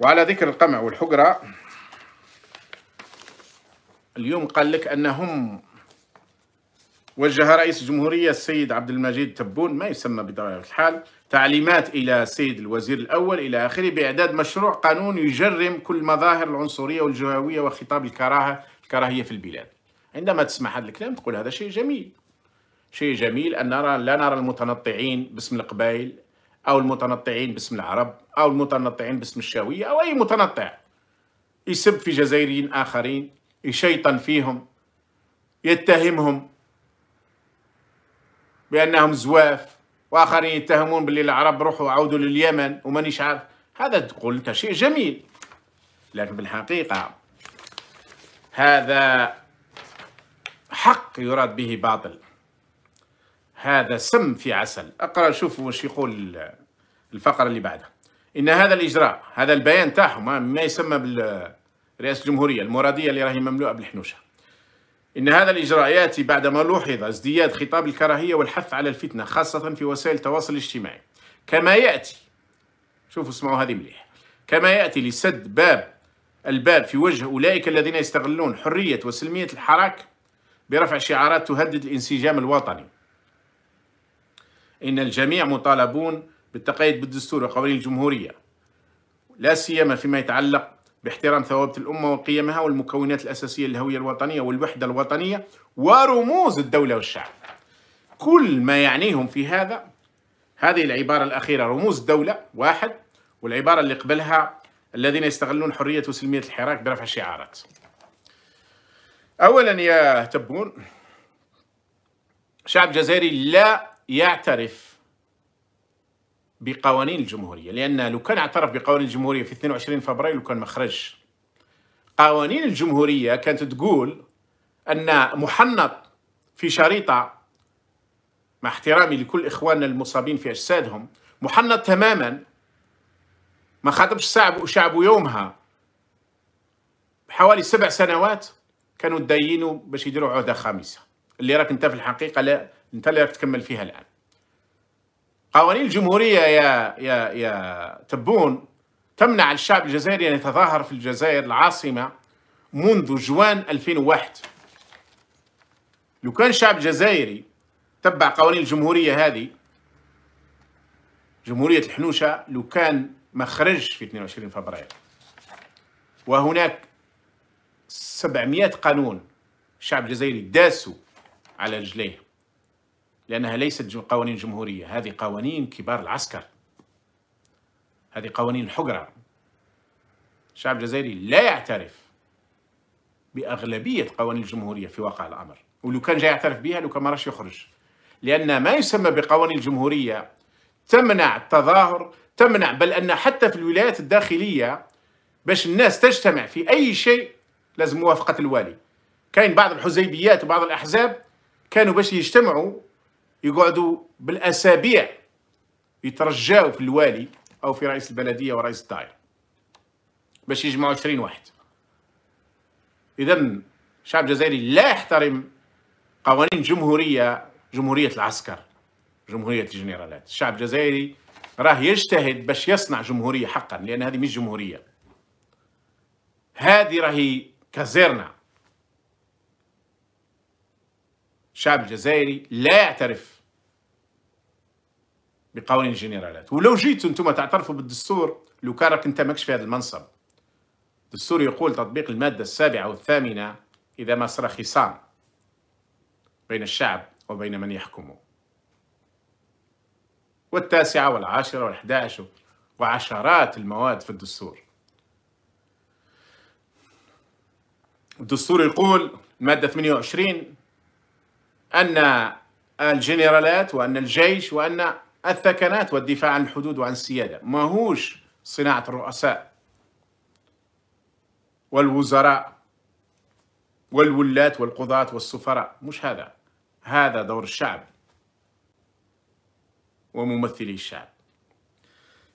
وعلى ذكر القمع والحجرة اليوم قال لك أنهم وجه رئيس الجمهورية السيد عبد المجيد تبون ما يسمى بطبيعة الحال تعليمات إلى السيد الوزير الأول إلى آخره بإعداد مشروع قانون يجرم كل مظاهر العنصرية والجهوية وخطاب الكراهة الكراهية في البلاد عندما تسمع هذا الكلام تقول هذا شيء جميل شيء جميل أن نرى لا نرى المتنطعين باسم القبائل او المتنطعين باسم العرب او المتنطعين باسم الشاويه او اي متنطع يسب في جزائريين اخرين يشيطن فيهم يتهمهم بانهم زواف واخرين يتهمون باللي العرب روحوا عودوا لليمن ومانيش عارف هذا تقول انت شيء جميل لكن بالحقيقه هذا حق يراد به باطل هذا سم في عسل اقرا شوف واش يقول الفقره اللي بعدها ان هذا الاجراء هذا البيان تاعهم ما يسمى بالرئاسه الجمهوريه المراديه اللي راهي مملوءه بالحنوشه إن هذا الإجراء يأتي بعدما لوحظ ازدياد خطاب الكراهية والحث على الفتنة خاصة في وسائل التواصل الاجتماعي كما يأتي شوفوا اسمعوا هذه مليح كما يأتي لسد باب الباب في وجه أولئك الذين يستغلون حرية وسلمية الحراك برفع شعارات تهدد الانسجام الوطني إن الجميع مطالبون بالتقيد بالدستور وقوانين الجمهورية لا سيما فيما يتعلق باحترام ثوابت الأمة وقيمها والمكونات الأساسية للهوية الوطنية والوحدة الوطنية ورموز الدولة والشعب كل ما يعنيهم في هذا هذه العبارة الأخيرة رموز الدولة واحد والعبارة اللي قبلها الذين يستغلون حرية وسلمية الحراك برفع شعارات أولا يا تبون شعب جزائري لا يعترف بقوانين الجمهورية لأن لو كان اعترف بقوانين الجمهورية في 22 فبراير كان مخرج قوانين الجمهورية كانت تقول أن محنط في شريطة مع احترامي لكل إخواننا المصابين في أجسادهم محنط تماما ما خاطبش شعب وشعبه يومها بحوالي سبع سنوات كانوا تدينوا باش يديروا عهدة خامسة اللي راك انت في الحقيقة لا انت اللي راك تكمل فيها الان قوانين الجمهوريه يا يا يا تبون تمنع الشعب الجزائري ان يتظاهر في الجزائر العاصمه منذ جوان 2001 لو كان الشعب الجزائري تبع قوانين الجمهوريه هذه جمهوريه الحنوشه لو كان ما خرج في 22 فبراير وهناك 700 قانون الشعب الجزائري داسوا على رجليه لأنها ليست قوانين جمهورية هذه قوانين كبار العسكر هذه قوانين الحجرة الشعب الجزائري لا يعترف بأغلبية قوانين الجمهورية في واقع الأمر ولو كان جاي يعترف بها لو كان ما راش يخرج لأن ما يسمى بقوانين الجمهورية تمنع التظاهر تمنع بل أن حتى في الولايات الداخلية باش الناس تجتمع في أي شيء لازم موافقة الوالي كاين بعض الحزيبيات وبعض الأحزاب كانوا باش يجتمعوا يقعدوا بالاسابيع يترجاو في الوالي او في رئيس البلديه ورئيس الدائره باش يجمعوا 20 واحد اذا الشعب الجزائري لا يحترم قوانين جمهوريه جمهوريه العسكر جمهوريه الجنرالات الشعب الجزائري راه يجتهد باش يصنع جمهوريه حقا لان هذه مش جمهوريه هذه راهي كازيرنا الشعب الجزائري لا يعترف بقوانين الجنرالات ولو جيتوا انتم تعترفوا بالدستور لو كان راك انت ماكش في هذا المنصب الدستور يقول تطبيق المادة السابعة والثامنة إذا ما صار خصام بين الشعب وبين من يحكمه والتاسعة والعاشرة والحداش وعشرات المواد في الدستور الدستور يقول المادة 28 أن الجنرالات وأن الجيش وأن الثكنات والدفاع عن الحدود وعن السيادة ماهوش صناعة الرؤساء والوزراء والولاة والقضاة والسفراء مش هذا هذا دور الشعب وممثلي الشعب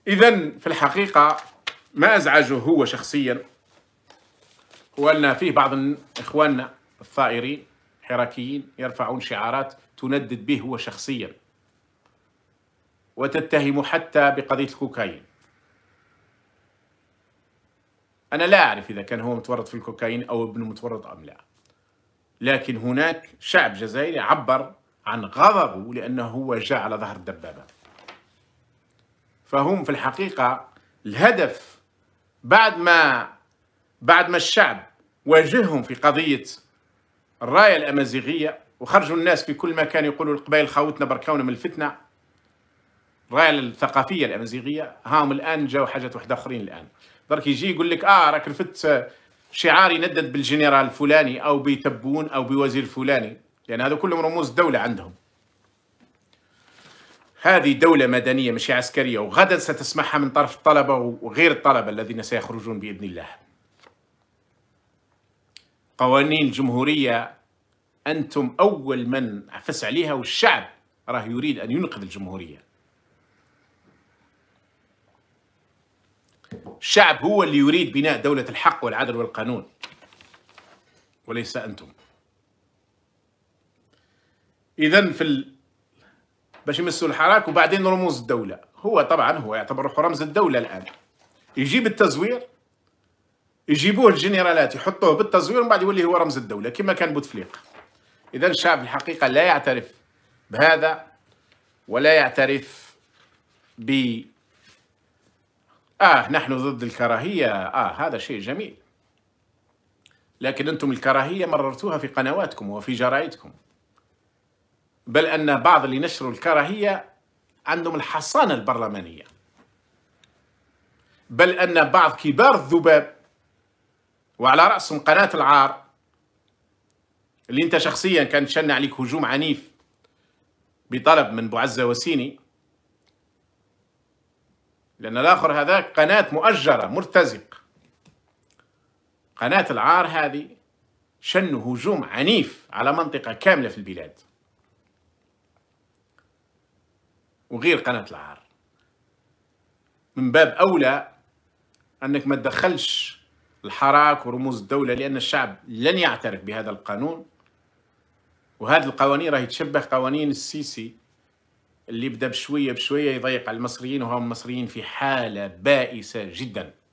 إذا في الحقيقة ما أزعجه هو شخصيا هو أن فيه بعض إخواننا الثائرين حراكيين يرفعون شعارات تندد به هو شخصيا وتتهم حتى بقضية الكوكايين أنا لا أعرف إذا كان هو متورط في الكوكايين أو ابنه متورط أم لا لكن هناك شعب جزائري عبر عن غضبه لأنه هو جاء على ظهر الدبابة فهم في الحقيقة الهدف بعد ما بعد ما الشعب واجههم في قضية الراية الأمازيغية وخرجوا الناس في كل مكان يقولوا القبائل خاوتنا بركاونا من الفتنة الرايه الثقافيه الامازيغيه هاهم الان جاو حاجات واحده اخرين الان درك يجي يقول لك اه راك رفدت شعار يندد بالجنرال الفلاني او بتبون او بوزير الفلاني لان يعني هذا كلهم رموز الدوله عندهم هذه دولة مدنية مش عسكرية وغدا ستسمعها من طرف الطلبة وغير الطلبة الذين سيخرجون بإذن الله قوانين الجمهورية أنتم أول من عفس عليها والشعب راه يريد أن ينقذ الجمهورية الشعب هو اللي يريد بناء دولة الحق والعدل والقانون وليس أنتم إذا في ال... باش يمسوا الحراك وبعدين رموز الدولة هو طبعا هو يعتبر روحه رمز الدولة الآن يجيب التزوير يجيبوه الجنرالات يحطوه بالتزوير ومن بعد يولي هو رمز الدولة كما كان بوتفليقة إذا الشعب الحقيقة لا يعترف بهذا ولا يعترف ب آه نحن ضد الكراهية آه هذا شيء جميل لكن أنتم الكراهية مررتوها في قنواتكم وفي جرائدكم بل أن بعض اللي نشروا الكراهية عندهم الحصانة البرلمانية بل أن بعض كبار الذباب وعلى رأسهم قناة العار اللي أنت شخصيا كان شن عليك هجوم عنيف بطلب من بوعزة وسيني لأن الآخر هذاك قناة مؤجرة مرتزق قناة العار هذه شنوا هجوم عنيف على منطقة كاملة في البلاد وغير قناة العار من باب أولى أنك ما تدخلش الحراك ورموز الدولة لأن الشعب لن يعترف بهذا القانون وهذه القوانين راهي تشبه قوانين السيسي اللي بدا بشويه بشويه يضيق على المصريين وهم المصريين في حاله بائسه جدا